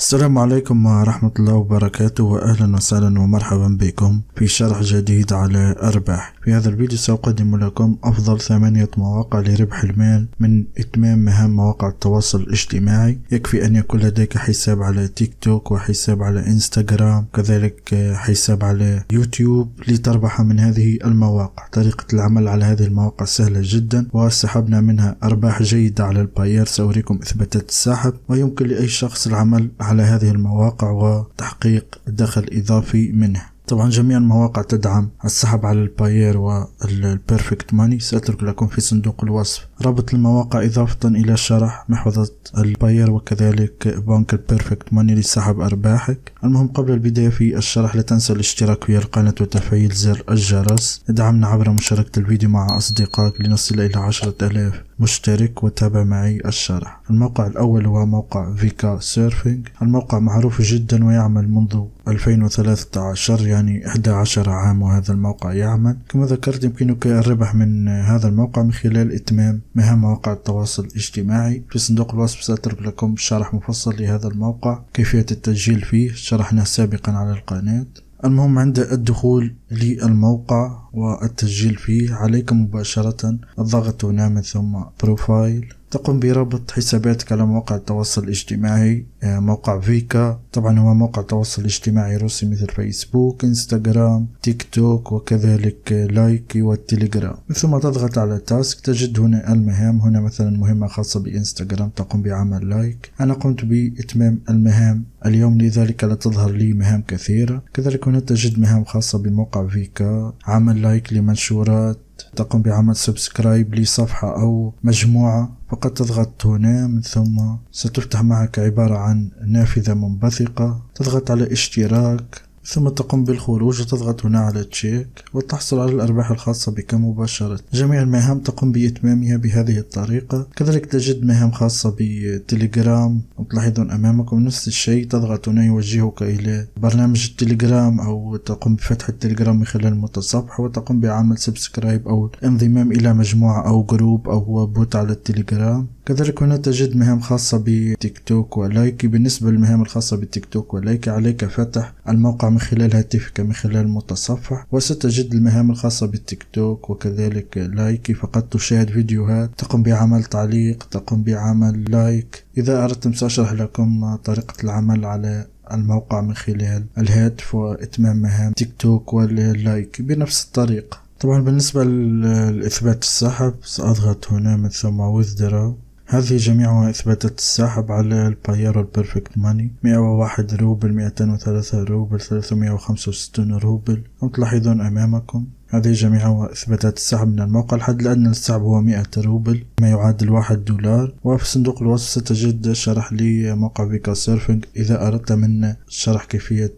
السلام عليكم ورحمة الله وبركاته وأهلا وسهلا ومرحبا بكم في شرح جديد على أرباح في هذا الفيديو سأقدم لكم أفضل ثمانية مواقع لربح المال من إتمام مهام مواقع التواصل الاجتماعي يكفي أن يكون لديك حساب على تيك توك وحساب على إنستغرام كذلك حساب على يوتيوب لتربح من هذه المواقع طريقة العمل على هذه المواقع سهلة جدا وسحبنا منها أرباح جيدة على الباير سأريكم إثباتات السحب ويمكن لأي شخص العمل على هذه المواقع وتحقيق دخل إضافي منه طبعا جميع المواقع تدعم السحب على الباير والبيرفكت ماني سأترك لكم في صندوق الوصف رابط المواقع إضافة إلى شرح محفظة الباير وكذلك بنك البيرفكت ماني لسحب أرباحك المهم قبل البداية في الشرح لا تنسى الاشتراك في القناة وتفعيل زر الجرس ادعمنا عبر مشاركة الفيديو مع أصدقائك لنصل إلى عشرة ألاف مشترك وتابع معي الشرح الموقع الأول هو موقع فيكا سيرفينج الموقع معروف جدا ويعمل منذ 2013 يعني 11 عام وهذا الموقع يعمل كما ذكرت يمكنك الربح من هذا الموقع من خلال إتمام مهام مواقع التواصل الاجتماعي في صندوق الوصف سأترك لكم شرح مفصل لهذا الموقع كيفية التسجيل فيه شرحناه سابقا على القناة المهم عند الدخول للموقع والتسجيل فيه عليك مباشرة الضغط هنا من ثم بروفايل تقوم بربط حساباتك على مواقع التواصل الاجتماعي آه، موقع فيكا طبعا هو موقع تواصل اجتماعي روسي مثل فيسبوك انستغرام تيك توك وكذلك لايكي والتليجرام ثم تضغط على تاسك تجد هنا المهام هنا مثلا مهمة خاصة بانستغرام تقوم بعمل لايك انا قمت باتمام المهام اليوم لذلك لا تظهر لي مهام كثيرة كذلك هنا تجد مهام خاصة بموقع فيكا عمل لايك لمنشورات تقوم بعمل سبسكرايب لصفحة أو مجموعة فقط تضغط هنا من ثم ستفتح معك عبارة عن نافذة منبثقة تضغط على اشتراك ثم تقوم بالخروج وتضغط هنا على تشيك وتحصل على الأرباح الخاصة بك مباشرة جميع المهام تقوم بإتمامها بهذه الطريقة كذلك تجد مهام خاصة بتليجرام وتلاحظون أمامكم نفس الشيء تضغط هنا يوجهك إلى برنامج التليجرام أو تقوم بفتح التليجرام من خلال المتصفح وتقوم بعمل سبسكرايب أو الانضمام إلى مجموعة أو جروب أو بوت على التليجرام كذلك هنا تجد مهام خاصة بتيك توك ولايكي بالنسبة للمهام الخاصة بالتيك توك ولايكي عليك فتح الموقع من من خلال هاتفك من خلال المتصفح وستجد المهام الخاصة بالتيك توك وكذلك لايكي فقد تشاهد فيديوهات تقوم بعمل تعليق تقوم بعمل لايك إذا أردتم سأشرح لكم طريقة العمل على الموقع من خلال الهاتف وإتمام مهام تيك توك واللايك بنفس الطريقة طبعا بالنسبة لإثبات السحب سأضغط هنا من ثم وذدرا هذه جميعها إثباتات الساحب على البايرة البرفكت ماني 101 روبل 203 روبل 365 روبل أو تلاحظون أمامكم هذه جميعها إثباتات السحب من الموقع الحد الأدنى للسحب هو 100 روبل ما يعادل 1 دولار وفي صندوق الوصف ستجد شرح لموقع فيكا سيرفنج إذا أردت منا شرح كيفية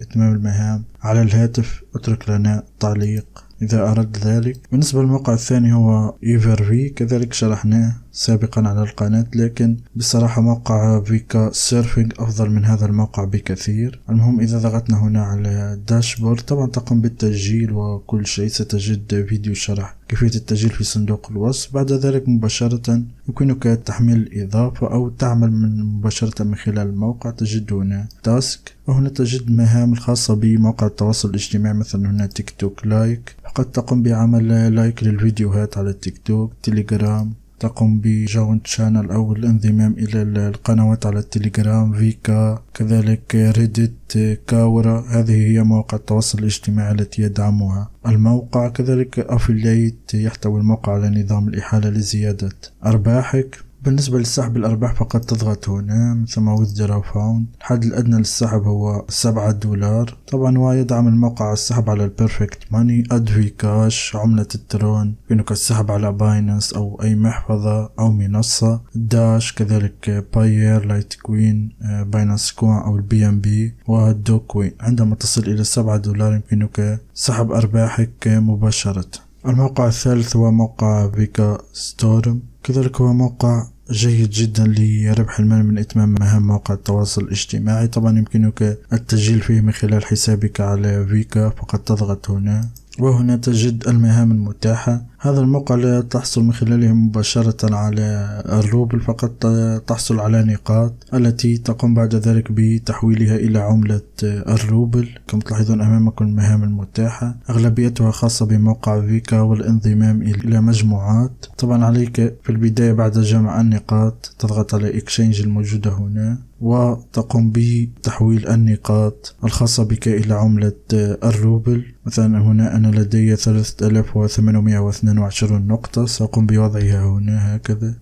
إتمام المهام على الهاتف اترك لنا تعليق إذا أردت ذلك بالنسبة للموقع الثاني هو إيفر في كذلك شرحناه سابقا على القناة لكن بصراحة موقع بيكا سيرفينج أفضل من هذا الموقع بكثير المهم إذا ضغطنا هنا على الداشبورد طبعا تقوم بالتسجيل وكل شيء ستجد فيديو شرح كيفية التسجيل في صندوق الوصف بعد ذلك مباشرة يمكنك تحميل الإضافة أو تعمل من مباشرة من خلال الموقع تجد هنا تاسك وهنا تجد مهام الخاصة بموقع التواصل الاجتماعي مثلا هنا تيك توك لايك قد تقوم بعمل لايك للفيديوهات على التيك توك تيليجرام تقوم بجون شانل أو الانضمام إلى القنوات على التليجرام فيكا كذلك ريديت كاورا هذه هي مواقع التواصل الاجتماعي التي يدعمها الموقع كذلك أفليت يحتوي الموقع على نظام الإحالة لزيادة أرباحك بالنسبة لسحب الأرباح فقط تضغط هنا ثم withdraw فاوند الحد الأدنى للسحب هو سبعة دولار طبعا ويدعم الموقع السحب على البيرفكت ماني أدوي كاش عملة الترون يمكنك السحب على باينانس أو أي محفظة أو منصة داش كذلك باير لايت كوين باينانس كوين أو البي ام بي ودو كوين عندما تصل إلى سبعة دولار يمكنك سحب أرباحك مباشرة الموقع الثالث هو موقع فيكا ستورم كذلك هو موقع جيد جدا لربح المال من إتمام مهام مواقع التواصل الاجتماعي طبعا يمكنك التسجيل فيه من خلال حسابك على فيكا فقط تضغط هنا وهنا تجد المهام المتاحة هذا الموقع لا تحصل من خلاله مباشرة على الروبل فقط تحصل على نقاط التي تقوم بعد ذلك بتحويلها إلى عملة الروبل كما تلاحظون أمامكم المهام المتاحة أغلبيتها خاصة بموقع فيكا والانضمام إلى مجموعات طبعا عليك في البداية بعد جمع النقاط تضغط على اكشينج الموجودة هنا وتقوم بتحويل النقاط الخاصة بك إلى عملة الروبل مثلا هنا أنا لدي 3822 نقطة سأقوم بوضعها هنا هكذا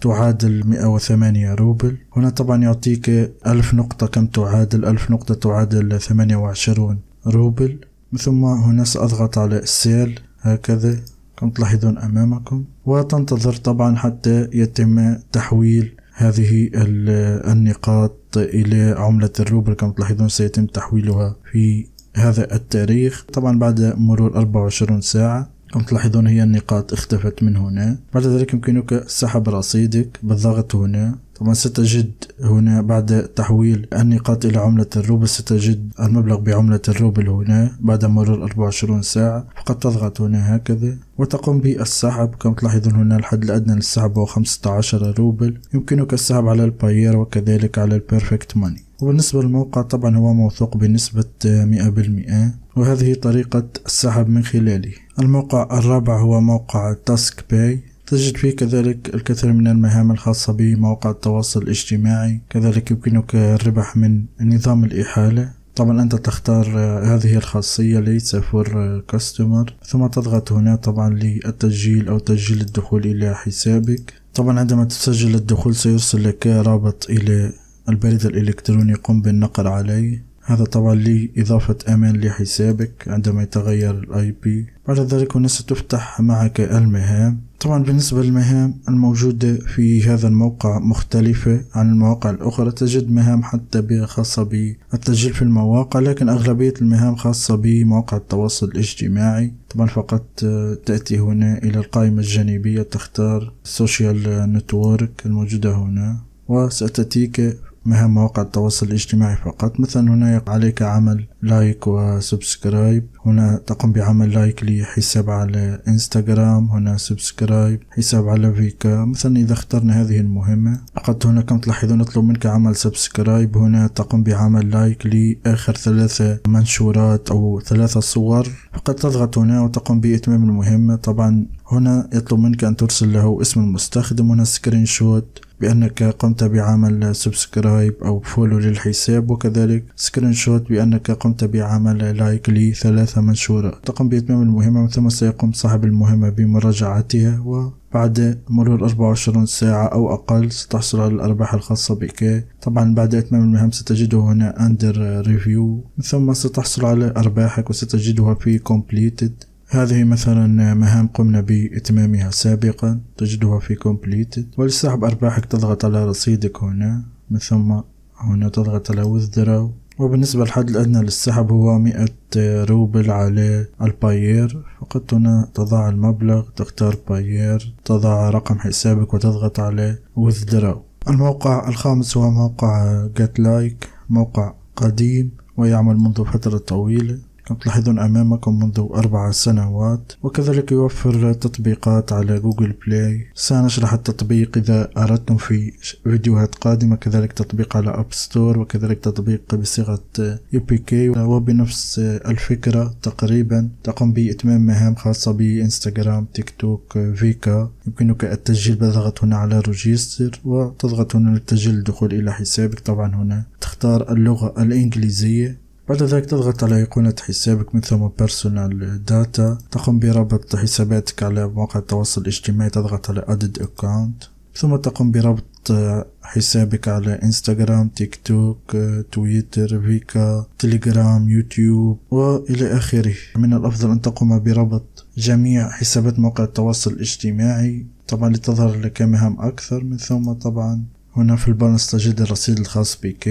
تعادل 108 روبل هنا طبعا يعطيك 1000 نقطة كم تعادل 1000 نقطة تعادل 28 روبل ثم هنا سأضغط على السيل هكذا كم تلاحظون أمامكم وتنتظر طبعا حتى يتم تحويل هذه النقاط إلى عملة الروبل كما تلاحظون سيتم تحويلها في هذا التاريخ طبعا بعد مرور 24 ساعة كما تلاحظون هي النقاط اختفت من هنا بعد ذلك يمكنك سحب رصيدك بالضغط هنا طبعا ستجد هنا بعد تحويل النقاط إلى عملة الروبل ستجد المبلغ بعملة الروبل هنا بعد مرور 24 ساعة فقد تضغط هنا هكذا وتقوم بالسحب كما تلاحظون هنا الحد الأدنى للسحب هو 15 روبل يمكنك السحب على الباير وكذلك على البيرفكت ماني وبالنسبة للموقع طبعا هو موثوق بنسبة 100% وهذه طريقة السحب من خلاله الموقع الرابع هو موقع تاسك باي تجد فيه كذلك الكثير من المهام الخاصة بمواقع التواصل الاجتماعي كذلك يمكنك الربح من نظام الإحالة طبعا أنت تختار هذه الخاصية ليس فور كاستمر ثم تضغط هنا طبعا للتسجيل أو تسجيل الدخول إلى حسابك طبعا عندما تسجل الدخول سيرسل لك رابط إلى البريد الإلكتروني قم بالنقر عليه هذا طبعا لإضافة أمان لحسابك عندما يتغير الاي بي بعد ذلك هنا ستفتح معك المهام طبعا بالنسبة للمهام الموجودة في هذا الموقع مختلفة عن المواقع الأخرى تجد مهام حتى خاصة بالتسجيل في المواقع لكن أغلبية المهام خاصة بمواقع التواصل الاجتماعي طبعا فقط تأتي هنا إلى القائمة الجانبية تختار السوشيال نتورك الموجودة هنا وستأتيك مهام مواقع التواصل الاجتماعي فقط مثلا هنا عليك عمل لايك وسبسكرايب هنا تقوم بعمل لايك لحساب على انستغرام هنا سبسكرايب حساب على فيكا مثلا إذا اخترنا هذه المهمة فقط هنا كم تلاحظون نطلب منك عمل سبسكرايب هنا تقوم بعمل لايك لآخر ثلاثة منشورات أو ثلاثة صور فقط تضغط هنا وتقوم بإتمام المهمة طبعا هنا يطلب منك أن ترسل له اسم المستخدم هنا سكرين شوت بأنك قمت بعمل سبسكرايب أو فولو للحساب وكذلك سكرين شوت بأنك قمت بعمل لايك لثلاثة منشورة تقوم بإتمام المهمة من ثم سيقوم صاحب المهمة بمراجعتها و بعد مرور 24 ساعة أو أقل ستحصل على الأرباح الخاصة بك طبعا بعد إتمام المهام ستجده هنا أندر ريفيو ثم ستحصل على أرباحك وستجدها في completed هذه مثلا مهام قمنا بإتمامها سابقا تجدها في كومبليتد ولسحب أرباحك تضغط على رصيدك هنا من ثم هنا تضغط على withdraw وبالنسبة للحد الأدنى للسحب هو مئة روبل على الباير فقط هنا تضع المبلغ تختار باير تضع رقم حسابك وتضغط على withdraw الموقع الخامس هو موقع get like موقع قديم ويعمل منذ فترة طويلة تلاحظون أمامكم منذ أربع سنوات وكذلك يوفر تطبيقات على جوجل بلاي سنشرح التطبيق إذا أردتم في فيديوهات قادمة كذلك تطبيق على أب ستور وكذلك تطبيق بصيغة يو بي كي وبنفس الفكرة تقريبا تقوم بإتمام مهام خاصة بإنستغرام تيك توك فيكا يمكنك التسجيل بالضغط هنا على ريجستر وتضغط هنا للتسجيل الدخول إلى حسابك طبعا هنا تختار اللغة الإنجليزية بعد ذلك تضغط على أيقونة حسابك من ثم بيرسونال داتا تقوم بربط حساباتك على مواقع التواصل الاجتماعي تضغط على Added Account ثم تقوم بربط حسابك على انستغرام تيك توك تويتر فيكا تليجرام يوتيوب والى اخره من الافضل ان تقوم بربط جميع حسابات مواقع التواصل الاجتماعي طبعا لتظهر لك مهام اكثر من ثم طبعا هنا في البالانس تجد الرصيد الخاص بك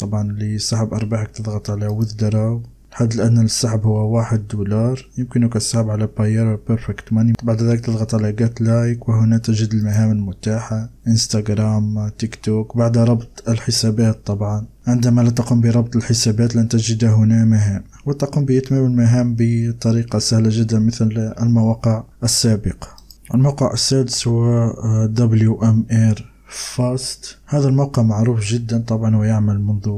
طبعا لسحب أرباحك تضغط على دراو لحد الآن السحب هو واحد دولار يمكنك السحب على باير بيرفكت ماني بعد ذلك تضغط على جت لايك وهنا تجد المهام المتاحة انستغرام تيك توك بعد ربط الحسابات طبعا عندما لا تقوم بربط الحسابات لن تجد هنا مهام وتقوم بإتمام المهام بطريقة سهلة جدا مثل المواقع السابقة الموقع السادس هو آه، WMR فاست هذا الموقع معروف جدا طبعا ويعمل منذ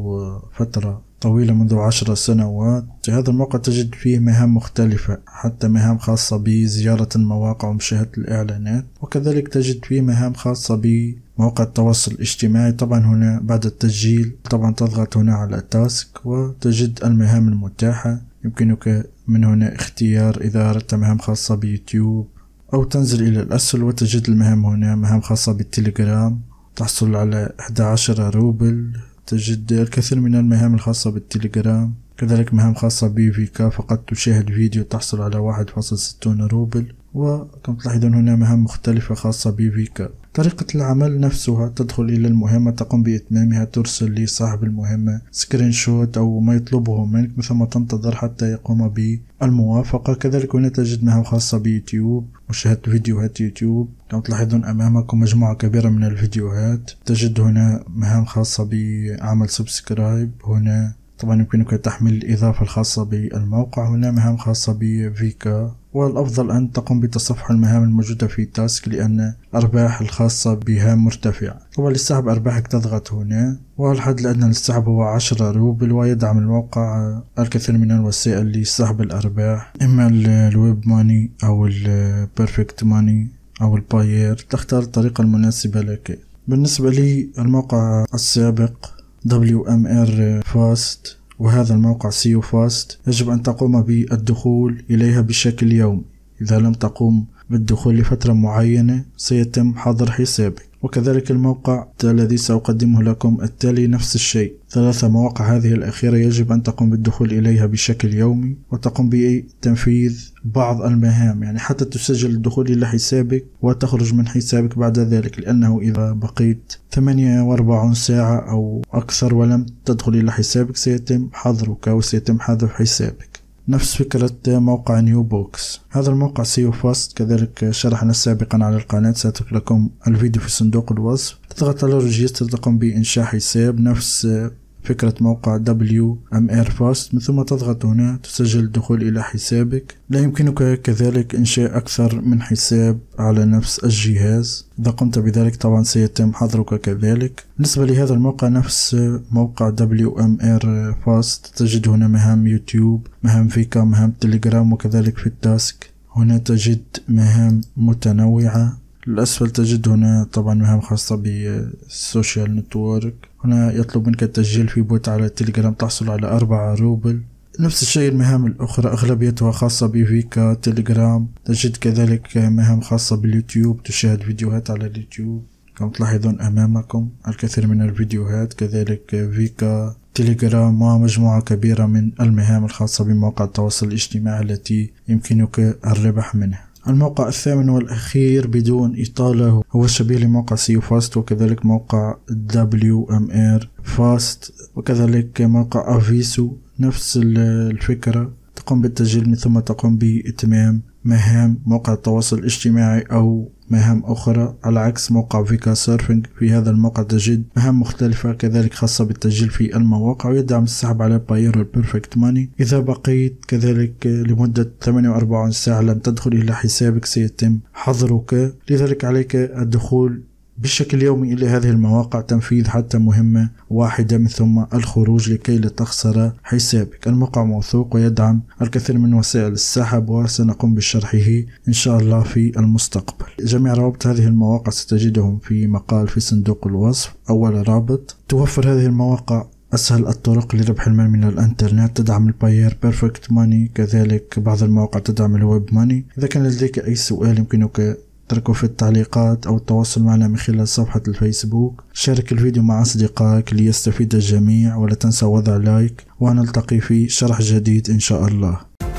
فترة طويلة منذ عشر سنوات هذا الموقع تجد فيه مهام مختلفة حتى مهام خاصة بزيارة المواقع ومشاهدة الإعلانات وكذلك تجد فيه مهام خاصة بمواقع التواصل الاجتماعي طبعا هنا بعد التسجيل طبعا تضغط هنا على تاسك وتجد المهام المتاحة يمكنك من هنا اختيار إذا أردت مهام خاصة بيوتيوب أو تنزل إلى الأسفل وتجد المهام هنا مهام خاصة بالتليجرام تحصل على 11 روبل تجد الكثير من المهام الخاصة بالتليجرام كذلك مهام خاصة بفيكا فقط تشاهد فيديو تحصل على واحد فاصل ستون روبل وكم تلاحظون هنا مهام مختلفة خاصة بفيكا طريقة العمل نفسها تدخل إلى المهمة تقوم بإتمامها ترسل لصاحب المهمة سكرين شوت أو ما يطلبه منك ثم تنتظر حتى يقوم بالموافقة كذلك هنا تجد مهام خاصة بيوتيوب مشاهدة فيديوهات يوتيوب كما تلاحظون أمامكم مجموعة كبيرة من الفيديوهات تجد هنا مهام خاصة بعمل سبسكرايب هنا طبعا يمكنك تحميل الإضافة الخاصة بالموقع هنا مهام خاصة بفيكا والأفضل أن تقوم بتصفح المهام الموجودة في تاسك لأن الأرباح الخاصة بها مرتفعة طبعا أرباحك تضغط هنا والحد لأن السحب هو عشرة روبل ويدعم الموقع الكثير من الوسائل لسحب الأرباح إما الويب ماني أو البيرفكت ماني أو الباير تختار الطريقة المناسبة لك بالنسبة لي الموقع السابق WMR Fast وهذا الموقع سيو فاست يجب أن تقوم بالدخول إليها بشكل يومي إذا لم تقم بالدخول لفترة معينة سيتم حظر حسابك وكذلك الموقع الذي سأقدمه لكم التالي نفس الشيء ثلاثة مواقع هذه الأخيرة يجب أن تقوم بالدخول إليها بشكل يومي وتقوم بتنفيذ بعض المهام يعني حتى تسجل الدخول إلى حسابك وتخرج من حسابك بعد ذلك لأنه إذا بقيت 48 ساعة أو أكثر ولم تدخل إلى حسابك سيتم حظرك وسيتم حذف حسابك نفس فكرة موقع نيو بوكس هذا الموقع سيو فاست كذلك شرحنا سابقا على القناة سأترك لكم الفيديو في صندوق الوصف تضغط على ريجستر تقوم بإنشاء حساب نفس فكرة موقع WM Airfast من ثم تضغط هنا تسجل الدخول إلى حسابك لا يمكنك كذلك إنشاء أكثر من حساب على نفس الجهاز إذا قمت بذلك طبعا سيتم حظرك كذلك بالنسبة لهذا الموقع نفس موقع اير Fast تجد هنا مهام يوتيوب مهام فيكا مهام تليجرام وكذلك في التاسك هنا تجد مهام متنوعة الأسفل تجد هنا طبعا مهام خاصة بالسوشيال نتورك هنا يطلب منك التسجيل في بوت على التليجرام تحصل على أربعة روبل نفس الشيء المهام الأخرى أغلبيتها خاصة بفيكا تليجرام تجد كذلك مهام خاصة باليوتيوب تشاهد فيديوهات على اليوتيوب كما تلاحظون أمامكم الكثير من الفيديوهات كذلك فيكا تليجرام ومجموعة كبيرة من المهام الخاصة بمواقع التواصل الاجتماعي التي يمكنك الربح منها الموقع الثامن والأخير بدون إطالة هو الشبيه لموقع سيو فاست وكذلك موقع دبليو ام ار فاست وكذلك موقع افيسو نفس الفكرة تقوم بالتسجيل من ثم تقوم بإتمام مهام موقع التواصل الاجتماعي أو مهام أخرى على عكس موقع فيكا سيرفنج في هذا الموقع تجد مهام مختلفة كذلك خاصة بالتسجيل في المواقع ويدعم السحب على باير بيرفكت ماني إذا بقيت كذلك لمدة 48 ساعة لم تدخل إلى حسابك سيتم حظرك لذلك عليك الدخول بشكل يومي إلى هذه المواقع تنفيذ حتى مهمة واحدة من ثم الخروج لكي لا تخسر حسابك الموقع موثوق ويدعم الكثير من وسائل السحب وسنقوم بشرحه إن شاء الله في المستقبل جميع روابط هذه المواقع ستجدهم في مقال في صندوق الوصف أول رابط توفر هذه المواقع أسهل الطرق لربح المال من الإنترنت تدعم الباير بيرفكت ماني كذلك بعض المواقع تدعم الويب ماني إذا كان لديك أي سؤال يمكنك اتركوا في التعليقات أو التواصل معنا من خلال صفحة الفيسبوك شارك الفيديو مع أصدقائك ليستفيد الجميع ولا تنسى وضع لايك ونلتقي في شرح جديد إن شاء الله